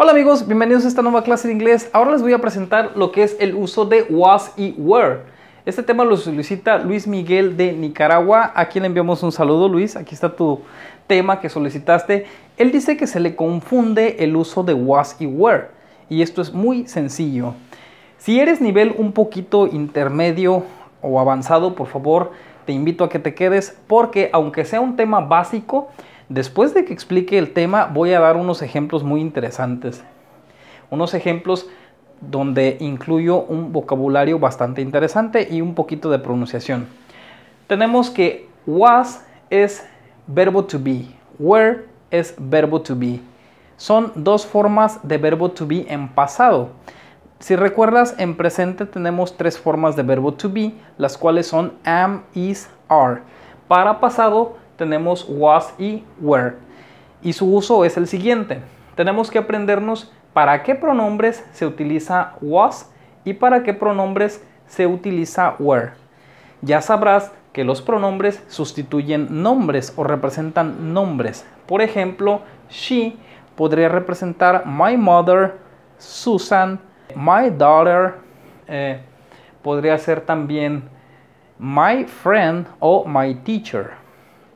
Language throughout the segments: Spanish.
Hola amigos, bienvenidos a esta nueva clase de inglés. Ahora les voy a presentar lo que es el uso de was y were. Este tema lo solicita Luis Miguel de Nicaragua, a quien le enviamos un saludo Luis, aquí está tu tema que solicitaste. Él dice que se le confunde el uso de was y were, y esto es muy sencillo. Si eres nivel un poquito intermedio o avanzado, por favor, te invito a que te quedes porque aunque sea un tema básico, Después de que explique el tema, voy a dar unos ejemplos muy interesantes. Unos ejemplos donde incluyo un vocabulario bastante interesante y un poquito de pronunciación. Tenemos que was es verbo to be, were es verbo to be. Son dos formas de verbo to be en pasado. Si recuerdas, en presente tenemos tres formas de verbo to be, las cuales son am, is, are. Para pasado tenemos was y were. Y su uso es el siguiente. Tenemos que aprendernos para qué pronombres se utiliza was y para qué pronombres se utiliza were. Ya sabrás que los pronombres sustituyen nombres o representan nombres. Por ejemplo, she podría representar my mother, Susan, my daughter. Eh, podría ser también my friend o my teacher.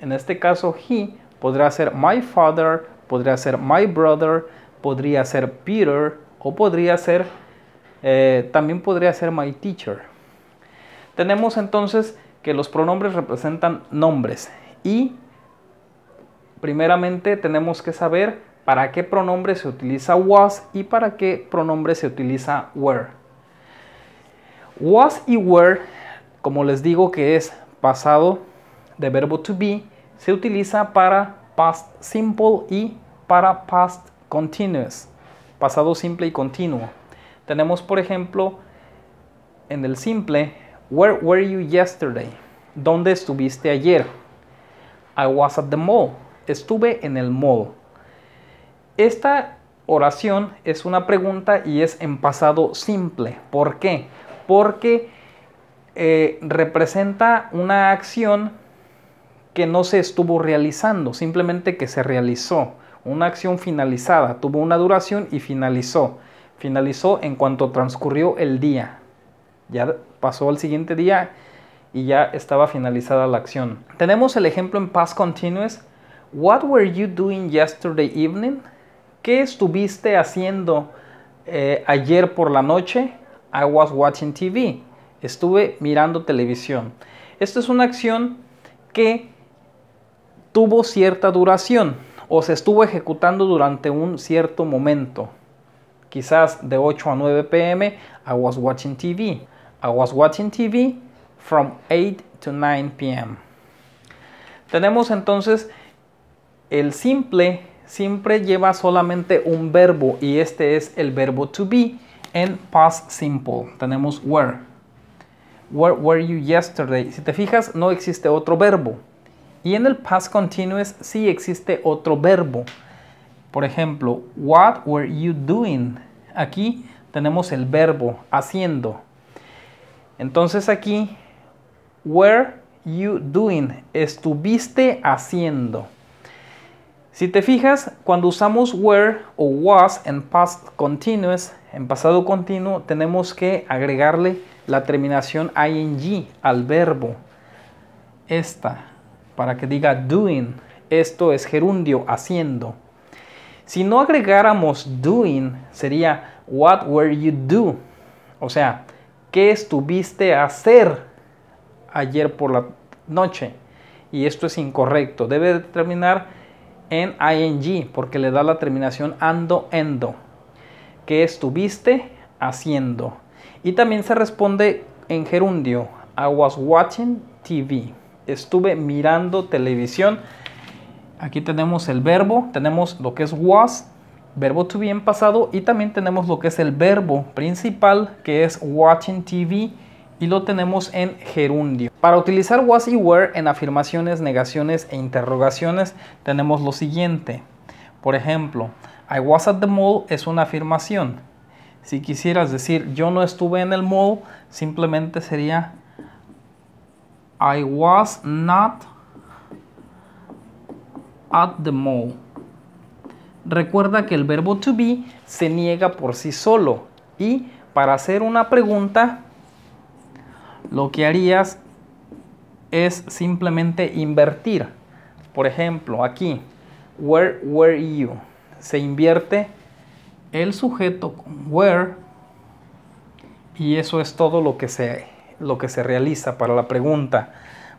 En este caso, he podrá ser my father, podría ser my brother, podría ser Peter o podría ser, eh, también podría ser my teacher. Tenemos entonces que los pronombres representan nombres y primeramente tenemos que saber para qué pronombre se utiliza was y para qué pronombre se utiliza were. Was y were, como les digo que es pasado de verbo to be se utiliza para past simple y para past continuous, pasado simple y continuo. Tenemos, por ejemplo, en el simple, Where were you yesterday? ¿Dónde estuviste ayer? I was at the mall. Estuve en el mall. Esta oración es una pregunta y es en pasado simple. ¿Por qué? Porque eh, representa una acción que no se estuvo realizando, simplemente que se realizó. Una acción finalizada, tuvo una duración y finalizó. Finalizó en cuanto transcurrió el día. Ya pasó al siguiente día y ya estaba finalizada la acción. Tenemos el ejemplo en past continuous. What were you doing yesterday evening? ¿Qué estuviste haciendo eh, ayer por la noche? I was watching TV. Estuve mirando televisión. Esta es una acción que tuvo cierta duración o se estuvo ejecutando durante un cierto momento, quizás de 8 a 9 pm, I was watching TV. I was watching TV from 8 to 9 pm. Tenemos entonces el simple, siempre lleva solamente un verbo y este es el verbo to be en past simple. Tenemos where. Where were you yesterday? Si te fijas, no existe otro verbo. Y en el past continuous sí existe otro verbo. Por ejemplo, what were you doing? Aquí tenemos el verbo haciendo. Entonces aquí, were you doing? Estuviste haciendo. Si te fijas, cuando usamos were o was en past continuous, en pasado continuo, tenemos que agregarle la terminación ing al verbo. Esta, para que diga doing. Esto es gerundio, haciendo. Si no agregáramos doing, sería what were you do? O sea, ¿qué estuviste a hacer ayer por la noche? Y esto es incorrecto. Debe terminar en ing porque le da la terminación ando, endo. ¿Qué estuviste haciendo? Y también se responde en gerundio. I was watching TV estuve mirando televisión. Aquí tenemos el verbo, tenemos lo que es was, verbo to be en pasado, y también tenemos lo que es el verbo principal, que es watching TV, y lo tenemos en gerundio. Para utilizar was y were en afirmaciones, negaciones e interrogaciones, tenemos lo siguiente. Por ejemplo, I was at the mall es una afirmación. Si quisieras decir yo no estuve en el mall, simplemente sería I was not at the mall. Recuerda que el verbo to be se niega por sí solo y para hacer una pregunta lo que harías es simplemente invertir. Por ejemplo, aquí, where were you? Se invierte el sujeto con where y eso es todo lo que se lo que se realiza para la pregunta.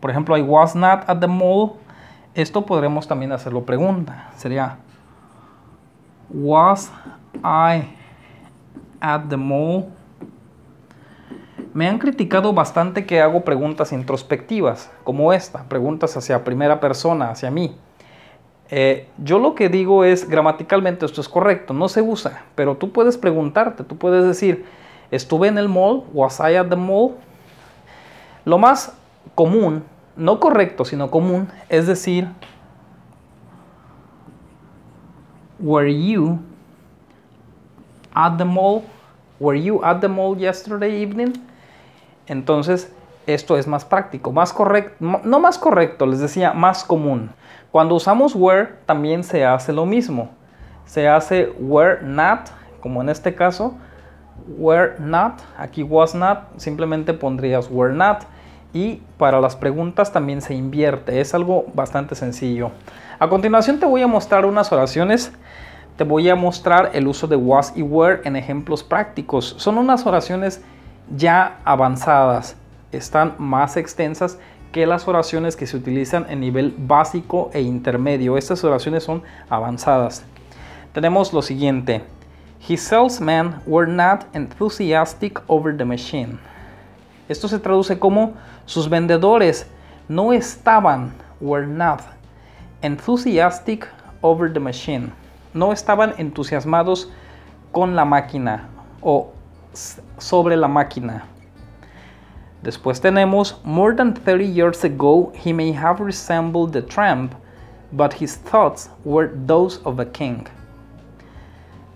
Por ejemplo, I was not at the mall. Esto podremos también hacerlo pregunta. Sería, was I at the mall? Me han criticado bastante que hago preguntas introspectivas, como esta, preguntas hacia primera persona, hacia mí. Eh, yo lo que digo es, gramaticalmente esto es correcto, no se usa, pero tú puedes preguntarte, tú puedes decir, ¿estuve en el mall? ¿Was I at the mall? Lo más común, no correcto, sino común, es decir, were you at the mall? Were you at the mall yesterday evening? Entonces, esto es más práctico, más correcto, no más correcto, les decía, más común. Cuando usamos were también se hace lo mismo. Se hace were not, como en este caso, were not, aquí was not, simplemente pondrías were not y para las preguntas también se invierte. Es algo bastante sencillo. A continuación te voy a mostrar unas oraciones. Te voy a mostrar el uso de was y were en ejemplos prácticos. Son unas oraciones ya avanzadas. Están más extensas que las oraciones que se utilizan en nivel básico e intermedio. Estas oraciones son avanzadas. Tenemos lo siguiente. His salesmen were not enthusiastic over the machine. Esto se traduce como sus vendedores no estaban, were not, enthusiastic over the machine. No estaban entusiasmados con la máquina o sobre la máquina. Después tenemos, more than 30 years ago he may have resembled the tramp, but his thoughts were those of a king.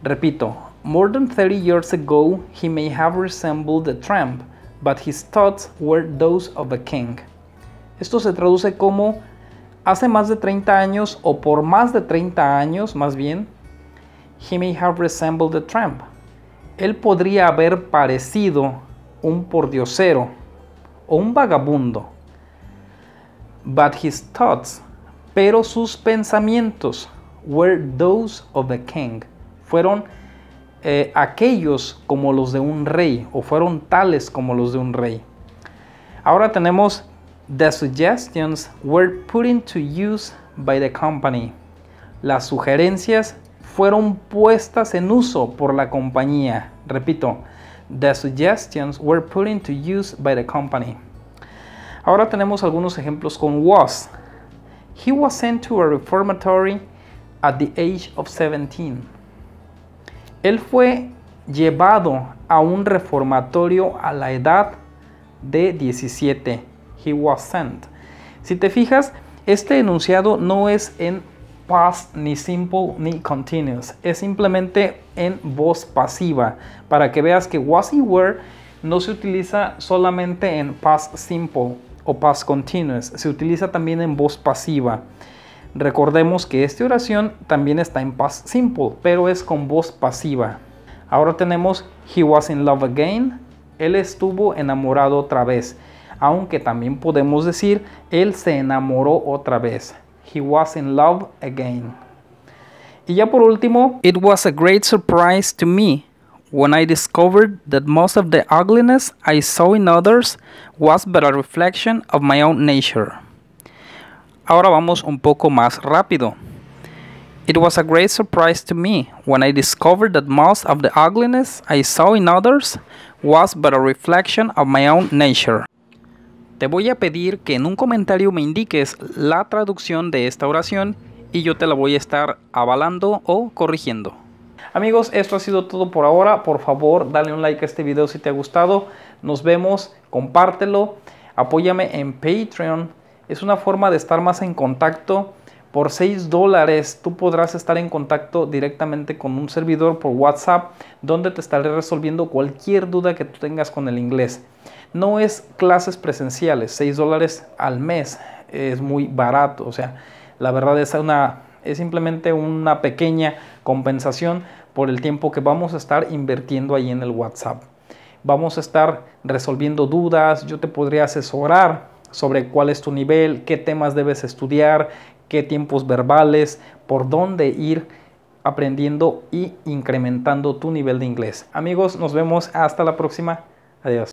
Repito, more than 30 years ago he may have resembled the tramp, but his thoughts were those of a king. Esto se traduce como hace más de 30 años o por más de 30 años más bien, he may have resembled a tramp. Él podría haber parecido un pordiosero o un vagabundo. But his thoughts, pero sus pensamientos, were those of the king. Fueron eh, aquellos como los de un rey o fueron tales como los de un rey. Ahora tenemos The suggestions were put into use by the company. Las sugerencias fueron puestas en uso por la compañía. Repito, the suggestions were put into use by the company. Ahora tenemos algunos ejemplos con was. He was sent to a reformatory at the age of 17. Él fue llevado a un reformatorio a la edad de 17. He was sent. Si te fijas, este enunciado no es en past, ni simple, ni continuous. Es simplemente en voz pasiva. Para que veas que was y were no se utiliza solamente en past simple o past continuous. Se utiliza también en voz pasiva. Recordemos que esta oración también está en past simple, pero es con voz pasiva. Ahora tenemos He was in love again. Él estuvo enamorado otra vez. Aunque también podemos decir Él se enamoró otra vez. He was in love again. Y ya por último, It was a great surprise to me when I discovered that most of the ugliness I saw in others was but a reflection of my own nature. Ahora vamos un poco más rápido. It was a great surprise to me when I discovered that most of the ugliness I saw in others was but a reflection of my own nature. Te voy a pedir que en un comentario me indiques la traducción de esta oración y yo te la voy a estar avalando o corrigiendo. Amigos, esto ha sido todo por ahora. Por favor, dale un like a este video si te ha gustado. Nos vemos, compártelo, apóyame en Patreon es una forma de estar más en contacto. Por 6 dólares tú podrás estar en contacto directamente con un servidor por WhatsApp donde te estaré resolviendo cualquier duda que tú tengas con el inglés. No es clases presenciales, 6 dólares al mes es muy barato. O sea, la verdad es, una, es simplemente una pequeña compensación por el tiempo que vamos a estar invirtiendo ahí en el WhatsApp. Vamos a estar resolviendo dudas, yo te podría asesorar sobre cuál es tu nivel, qué temas debes estudiar, qué tiempos verbales, por dónde ir aprendiendo y incrementando tu nivel de inglés. Amigos, nos vemos hasta la próxima. Adiós.